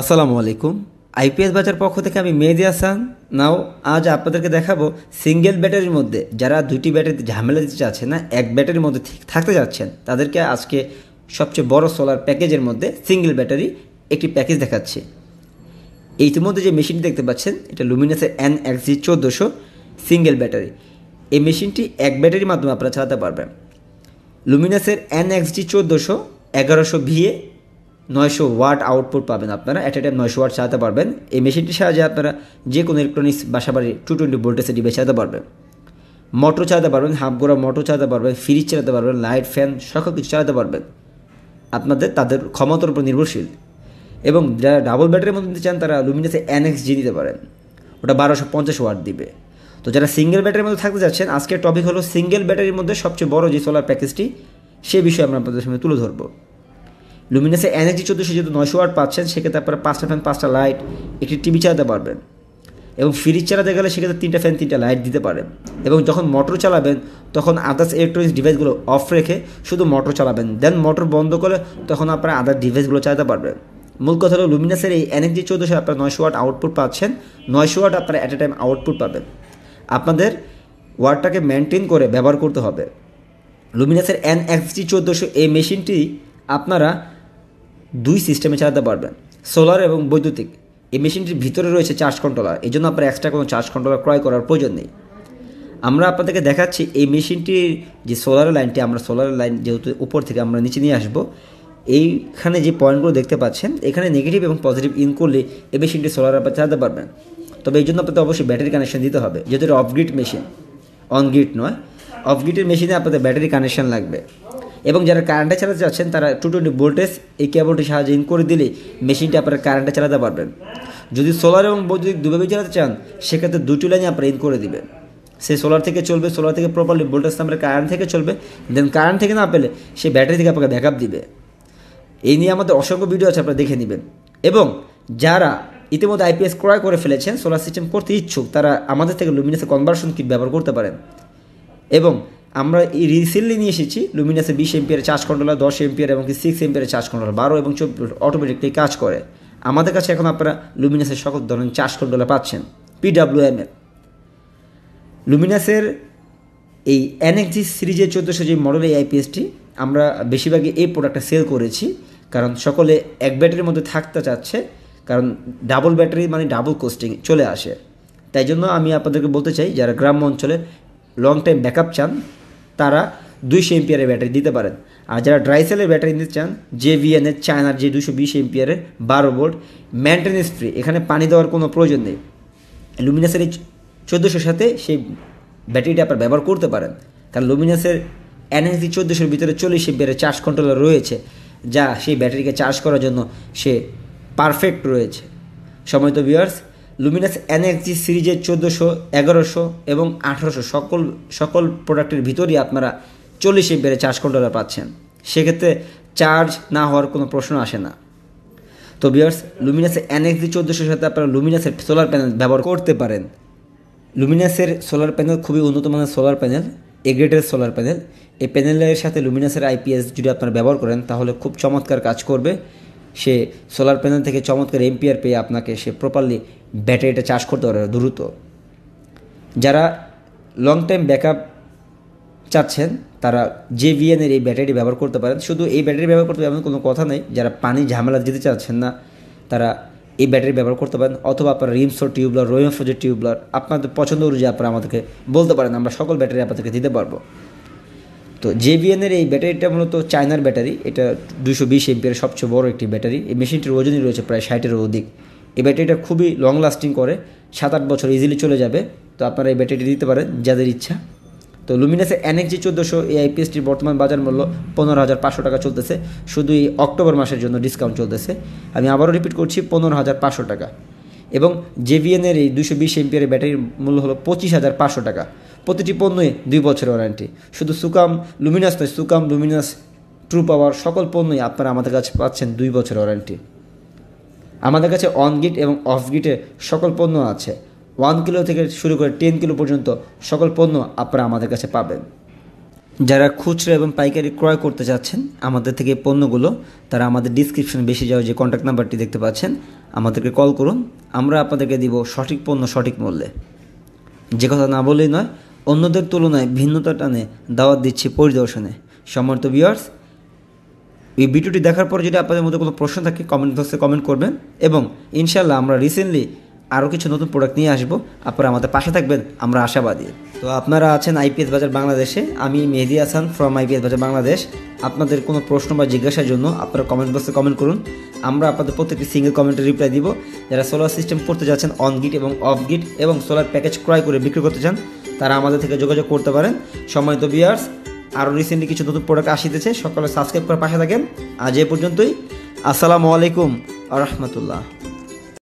আসসালামু আলাইকুম আইপিএস বাজার পক্ষ থেকে আমি মেহেদি আসান নাও আজ আপনাদেরকে দেখাবো সিঙ্গেল ব্যাটারির মধ্যে যারা দুটি ব্যাটারিতে ঝামেলা দিতে চাচ্ছেন না এক ব্যাটারির মধ্যে থাকতে যাচ্ছেন তাদেরকে আজকে সবচেয়ে বড় সোলার প্যাকেজের মধ্যে সিঙ্গেল ব্যাটারি একটি প্যাকেজ দেখাচ্ছে ইতিমধ্যে যে মেশিনটি দেখতে পাচ্ছেন এটা লুমিনাসের এন জি চোদ্দোশো সিঙ্গেল ব্যাটারি এই মেশিনটি এক ব্যাটারির মাধ্যমে আপনারা চালাতে পারবেন লুমিনাসের এন জি চোদ্দোশো এগারোশো ভিএ নয়শো ওয়াট আউটপুট পাবেন আপনারা অ্যাট এ টাইম নয়শো ওয়াট চালাতে পারবেন এই মেশিনটির সাহায্যে আপনারা যে কোনো ইলেকট্রনিক্স বাসাবাড়ি টু টোয়েন্টি ভোল্টেজের ডিভাইস চালাতে পারবেন মোটর চালাতে পারবেন হাফ গোড়া মোটর চালাতে পারবেন ফ্রিজ চালাতে পারবেন লাইট ফ্যান সকল কিছু চালাতে পারবেন আপনাদের তাদের ক্ষমতার উপর নির্ভরশীল এবং যারা ডাবল ব্যাটারির মধ্যে নিতে চান তারা লুমিনাসে এনএক্স জি নিতে পারেন ওটা বারোশো পঞ্চাশ ওয়াট দিবে তো যারা সিঙ্গেল ব্যাটারির মধ্যে থাকতে যাচ্ছেন আজকের টপিক হলো সিঙ্গেল ব্যাটারির মধ্যে সবচেয়ে বড় যে সোলার প্যাকেজটি সে বিষয়ে আমরা আপনাদের সামনে তুলে ধরবো লুমিনাসে এনার্জি চোদ্দোশো যেহেতু নয়শো ওয়াট পাচ্ছেন সেক্ষেত্রে আপনারা পাঁচটা ফ্যান পাঁচটা লাইট একটি টিভি চালাতে পারবেন এবং ফ্রিজ চালাতে গেলে সেক্ষেত্রে তিনটা ফ্যান তিনটা লাইট দিতে পারেন এবং যখন মোটর চালাবেন তখন আদার্স ইলেকট্রনিক্স ডিভাইসগুলো অফ রেখে শুধু মোটর চালাবেন দেন মোটর বন্ধ করে তখন আপনারা আদার ডিভাইসগুলো চালাতে পারবেন মূল কথা হলো লুমিনাসের এই এনএনজি চোদ্দোশো আপনারা নয়শো ওয়াট আউটপুট পাচ্ছেন নয়শো ওয়াট আপনারা অ্যাট এ টাইম আউটপুট পাবেন আপনাদের ওয়ার্ডটাকে মেনটেন করে ব্যবহার করতে হবে লুমিনাসের এন এক্সটি চোদ্দোশো এই মেশিনটি আপনারা দুই সিস্টেমে চালাতে পারবেন সোলার এবং বৈদ্যুতিক এই মেশিনটির ভিতরে রয়েছে চার্জ কন্ট্রোলার এই জন্য আপনার এক্সট্রা কোনো চার্জ কন্ট্রোলার ক্রয় করার প্রয়োজন নেই আমরা আপনাদেরকে দেখাচ্ছি এই মেশিনটির যে সোলার লাইনটি আমরা সোলার লাইন যেহেতু উপর থেকে আমরা নিচে নিয়ে আসবো এইখানে যে পয়েন্টগুলো দেখতে পাচ্ছেন এখানে নেগেটিভ এবং পজিটিভ ইন করলে এই মেশিনটি সোলার আপনার চালাতে পারবেন তবে এই জন্য আপনাদের অবশ্যই ব্যাটারি কানেকশন দিতে হবে যেহেতু এটা অফগ্রিড মেশিন অনগ্রিড নয় অফগ্রিডের মেশিনে আপনাদের ব্যাটারি কানেকশন লাগবে এবং যারা কারেন্টে চালাতে যাচ্ছেন তারা টু টোয়েন্টি ভোল্টেজ এই কেবলটি সাহায্যে ইন করে দিলে মেশিনটি আপনারা কারেন্টে চালাতে পারবেন যদি সোলার এবং বৈদ্যুতিক দুভাবে চালাতে চান সেক্ষেত্রে দুটি লাইনে আপনারা ইন করে দেবেন সে সোলার থেকে চলবে সোলার থেকে প্রপারলি ভোল্টেজ নামলে কারেন্ট থেকে চলবে দেন কারেন্ট থেকে না পেলে সে ব্যাটারি থেকে আপনাকে ব্যাকআপ দিবে এই নিয়ে আমাদের অসংখ্য ভিডিও আছে আপনারা দেখে নেবেন এবং যারা ইতিমধ্যে আইপিএস ক্রয় করে ফেলেছেন সোলার সিস্টেম করতে ইচ্ছুক তারা আমাদের থেকে লুমিনেসে কনভার্সন কিট ব্যবহার করতে পারেন এবং আমরা এই রিসেন্টলি নিয়ে এসেছি লুমিনাসে বিশ এমপিয়ার চার্জ কন্ট্রোলার দশ এমপিয়ার এবং সিক্স এমপিয়ারের চার্জ কন্ট্রোলার বারো এবং চব্বিশ অটোমেটিকলি কাজ করে আমাদের কাছে এখন আপনারা লুমিনাসের সকল ধরনের চার্জ কন্ট্রোলার পাচ্ছেন পিডাব্লিউ এম এর লুমিনাসের এই এনএক্সি সিরিজের চোদ্দোশো যে মডেল এই আইপিএসটি আমরা বেশিরভাগই এই প্রোডাক্টটা সেল করেছি কারণ সকলে এক ব্যাটারির মধ্যে থাকতে চাচ্ছে কারণ ডাবল ব্যাটারি মানে ডাবল কোস্টিং চলে আসে তাই জন্য আমি আপনাদেরকে বলতে চাই যারা গ্রাম্য অঞ্চলে লং টাইম ব্যাকআপ চান তারা দুইশো এমপিয়ারের ব্যাটারি দিতে পারেন আর যারা ড্রাই সেলের ব্যাটারি নিতে চান যে ভিএনের চায়নার যে দুশো বিশ এমপিয়ারের বারো ভোল্ট মেনটেন্যান্স ফ্রি এখানে পানি দেওয়ার কোনো প্রয়োজন নেই লুমিনাসের এই চোদ্দোশোর সাথে সেই ব্যাটারিটা আপনার ব্যবহার করতে পারেন কারণ লুমিনাসের এনএসি চোদ্দোশোর ভিতরে চল্লিশ এমপিয়ারের চার্জ কন্ট্রোলার রয়েছে যা সেই ব্যাটারিকে চার্জ করার জন্য সে পারফেক্ট রয়েছে সময় তো বিয়ার্স লুমিনাস এনএক্সজি সিরিজের চোদ্দোশো এগারোশো এবং আঠারোশো সকল সকল প্রোডাক্টের ভিতরই আপনারা চল্লিশে বেড়ে চারশো ডলার পাচ্ছেন সেক্ষেত্রে চার্জ না হওয়ার কোনো প্রশ্ন আসে না তো বিয়ার্স লুমিনাসের এনএক্সি চোদ্দোশোর সাথে আপনারা লুমিনাসের সোলার প্যানেল ব্যবহার করতে পারেন লুমিনাসের সোলার প্যানেল খুবই উন্নত মানের সোলার প্যানেল এগ্রেটের সোলার প্যানেল এই প্যানেলের সাথে লুমিনাসের আইপিএস যদি আপনারা ব্যবহার করেন তাহলে খুব চমৎকার কাজ করবে সে সোলার প্যানেল থেকে চমৎকার এম্পিয়ার পেয়ে আপনাকে সে প্রপারলি ব্যাটারিটা চার্জ করতে পারে দ্রুত যারা লং টাইম ব্যাকআপ চাচ্ছেন তারা যে ভিএনের এই ব্যাটারি ব্যবহার করতে পারেন শুধু এই ব্যাটারি ব্যবহার করতে এমন কোনো কথা নেই যারা পানি ঝামেলা যেতে চাচ্ছেন না তারা এই ব্যাটারি ব্যবহার করতে পারেন অথবা আপনার রিমসো টিউবলার রোয়েমফোজের টিউবলার আপনাদের পছন্দ অনুযায়ী আপনারা আমাদেরকে বলতে পারেন আমরা সকল ব্যাটারি আপনাদেরকে দিতে পারবো তো জেবিএনের এই ব্যাটারিটা মূলত চায়নার ব্যাটারি এটা দুশো বিশ এমপিয়ার সবচেয়ে বড় একটি ব্যাটারি এই মেশিনটির ওজনই রয়েছে প্রায় ষাটেরও অধিক এই ব্যাটারিটা খুবই লং লাস্টিং করে সাত আট বছর ইজিলি চলে যাবে তো আপনারা এই ব্যাটারিটি দিতে পারেন যাদের ইচ্ছা তো লুমিনাসের এনএক্সজি চোদ্দোশো এই আইপিএসটির বর্তমান বাজার মূল্য পনেরো হাজার পাঁচশো টাকা চলতেছে শুধু এই অক্টোবর মাসের জন্য ডিসকাউন্ট চলতেছে আমি আবারও রিপিট করছি পনেরো হাজার পাঁচশো টাকা এবং জেবিএনের এই দুশো বিশ এমপিয়ারের ব্যাটারির মূল্য হলো পঁচিশ হাজার পাঁচশো টাকা প্রতিটি পণ্যই দুই বছরের ওয়ারেন্টি শুধু সুকাম লুমিনাস নয় সুকাম লুমিনাস ট্রু পাওয়ার সকল পণ্যই আপনারা আমাদের কাছে পাচ্ছেন দুই বছরের ওয়ারেন্টি আমাদের কাছে অন গিট এবং অফ গিটে সকল পণ্য আছে ওয়ান কিলো থেকে শুরু করে টেন কিলো পর্যন্ত সকল পণ্য আপনারা আমাদের কাছে পাবেন যারা খুচরা এবং পাইকারি ক্রয় করতে চাচ্ছেন আমাদের থেকে পণ্যগুলো তারা আমাদের ডিসক্রিপশনে বেশি যাওয়া যে কন্ট্যাক্ট নাম্বারটি দেখতে পাচ্ছেন আমাদেরকে কল করুন আমরা আপনাদেরকে দিব সঠিক পণ্য সঠিক মূল্যে যে কথা না বলেই নয় অন্যদের তুলনায় ভিন্নতা টানে দাওয়াত দিচ্ছি পরিদর্শনে সমর্থ ভিওয়ার্স এই ভিডিওটি দেখার পর যদি আপনাদের মধ্যে কোনো প্রশ্ন থাকে কমেন্ট বক্সে কমেন্ট করবেন এবং ইনশাল্লাহ আমরা রিসেন্টলি আরও কিছু নতুন প্রোডাক্ট নিয়ে আসবো আপনারা আমাদের পাশে থাকবেন আমরা আশাবাদী তো আপনারা আছেন আইপিএস বাজার বাংলাদেশে আমি মেহেদি আসান ফ্রম আইপিএস বাজার বাংলাদেশ আপনাদের কোনো প্রশ্ন বা জিজ্ঞাসার জন্য আপনারা কমেন্ট বক্সে কমেন্ট করুন আমরা আপনাদের প্রত্যেকটি সিঙ্গেল কমেন্টে রিপ্লাই দিব যারা সোলার সিস্টেম করতে যাচ্ছেন অন গিট এবং অফ গিট এবং সোলার প্যাকেজ ক্রয় করে বিক্রি করতে চান তারা আমাদের থেকে যোগাযোগ করতে পারেন সম্মানিত বিয়ার্স আরও রিসেন্টলি কিছু নতুন প্রোডাক্ট আসিতেছে সকলে সাবস্ক্রাইব করে পাশে থাকেন আজ এ পর্যন্তই আসসালামু আলাইকুম আ রহমতুল্লাহ